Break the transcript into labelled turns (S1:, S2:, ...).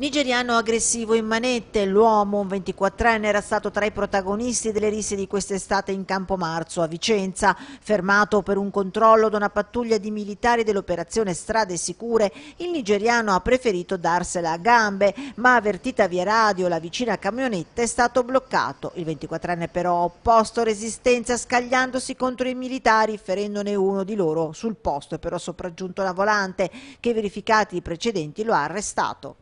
S1: Nigeriano aggressivo in manette, l'uomo, un 24enne, era stato tra i protagonisti delle risse di quest'estate in Campo Marzo a Vicenza, fermato per un controllo da una pattuglia di militari dell'operazione Strade Sicure. Il nigeriano ha preferito darsela a gambe, ma avvertita via radio la vicina camionetta è stato bloccato. Il 24enne però ha opposto resistenza scagliandosi contro i militari, ferendone uno di loro sul posto, è però sopraggiunto la volante che verificati i precedenti lo ha arrestato.